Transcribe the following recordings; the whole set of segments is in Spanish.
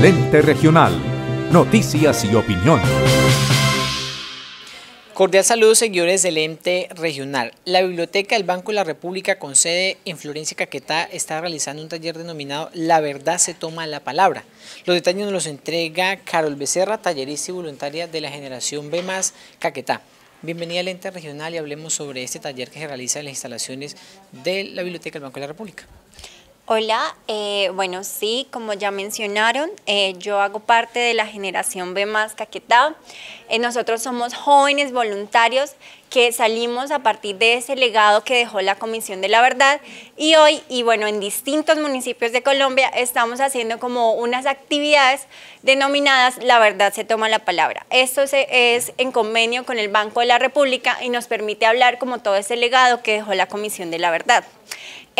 Lente Regional. Noticias y opinión. Cordial saludo, señores del ente regional. La Biblioteca del Banco de la República, con sede en Florencia Caquetá, está realizando un taller denominado La Verdad se toma la palabra. Los detalles nos los entrega Carol Becerra, tallerista y voluntaria de la generación B, Caquetá. Bienvenida al ente regional y hablemos sobre este taller que se realiza en las instalaciones de la Biblioteca del Banco de la República. Hola, eh, bueno, sí, como ya mencionaron, eh, yo hago parte de la generación B más Caquetá. Eh, nosotros somos jóvenes voluntarios que salimos a partir de ese legado que dejó la Comisión de la Verdad y hoy, y bueno, en distintos municipios de Colombia estamos haciendo como unas actividades denominadas La Verdad se toma la palabra. Esto es en convenio con el Banco de la República y nos permite hablar como todo ese legado que dejó la Comisión de la Verdad.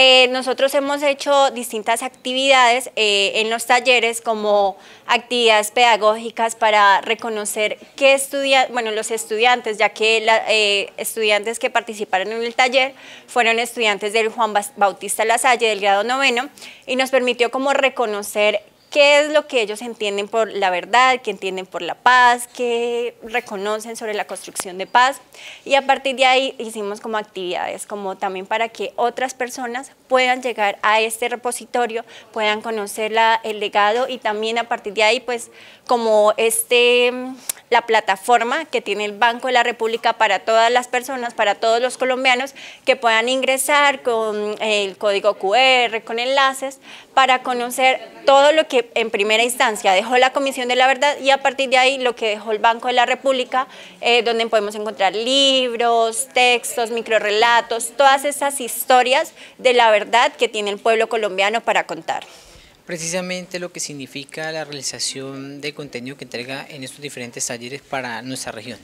Eh, nosotros hemos hecho distintas actividades eh, en los talleres como actividades pedagógicas para reconocer qué estudia bueno, los estudiantes, ya que los eh, estudiantes que participaron en el taller fueron estudiantes del Juan Bautista Lasalle del grado noveno y nos permitió como reconocer qué es lo que ellos entienden por la verdad, qué entienden por la paz, qué reconocen sobre la construcción de paz. Y a partir de ahí hicimos como actividades, como también para que otras personas puedan llegar a este repositorio, puedan conocer el legado y también a partir de ahí, pues como este, la plataforma que tiene el Banco de la República para todas las personas, para todos los colombianos que puedan ingresar con el código QR, con enlaces para conocer todo lo que en primera instancia dejó la Comisión de la Verdad y a partir de ahí lo que dejó el Banco de la República, eh, donde podemos encontrar libros, textos, microrelatos, todas esas historias de la verdad que tiene el pueblo colombiano para contar. Precisamente lo que significa la realización de contenido que entrega en estos diferentes talleres para nuestra región.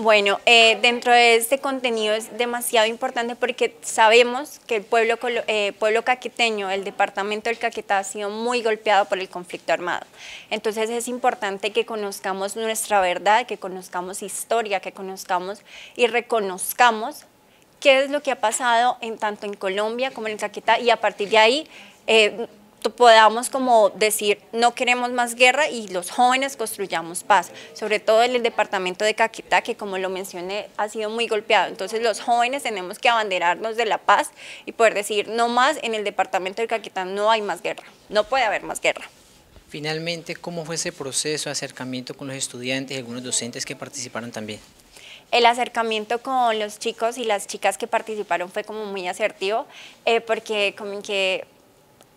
Bueno, eh, dentro de este contenido es demasiado importante porque sabemos que el pueblo, eh, pueblo caqueteño, el departamento del Caquetá ha sido muy golpeado por el conflicto armado. Entonces es importante que conozcamos nuestra verdad, que conozcamos historia, que conozcamos y reconozcamos qué es lo que ha pasado en tanto en Colombia como en el Caquetá y a partir de ahí eh, podamos como decir no queremos más guerra y los jóvenes construyamos paz, sobre todo en el departamento de Caquetá que como lo mencioné ha sido muy golpeado, entonces los jóvenes tenemos que abanderarnos de la paz y poder decir no más en el departamento de Caquetá no hay más guerra, no puede haber más guerra. Finalmente, ¿cómo fue ese proceso de acercamiento con los estudiantes y algunos docentes que participaron también? el acercamiento con los chicos y las chicas que participaron fue como muy asertivo, eh, porque como que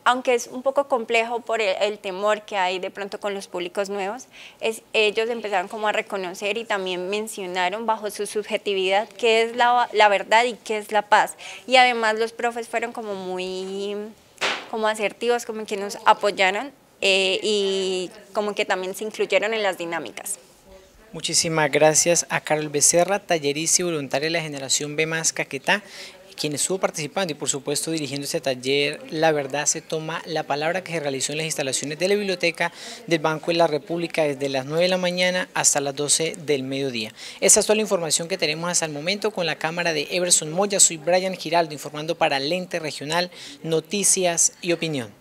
aunque es un poco complejo por el, temor que hay de pronto con los públicos nuevos, ellos empezaron como a reconocer y también mencionaron bajo su subjetividad qué es la, verdad y qué es la paz. Y además los profes fueron como muy como asertivos, como que nos apoyaron eh, y como que también se incluyeron en las dinámicas. Muchísimas gracias a Carol Becerra, tallerista y voluntaria de la generación B más Caquetá, quien estuvo participando y por supuesto dirigiendo este taller La Verdad se toma la palabra que se realizó en las instalaciones de la biblioteca del Banco de la República desde las 9 de la mañana hasta las 12 del mediodía. esa es toda la información que tenemos hasta el momento con la cámara de Everson Moya. Soy Brian Giraldo informando para Lente Regional, Noticias y Opinión.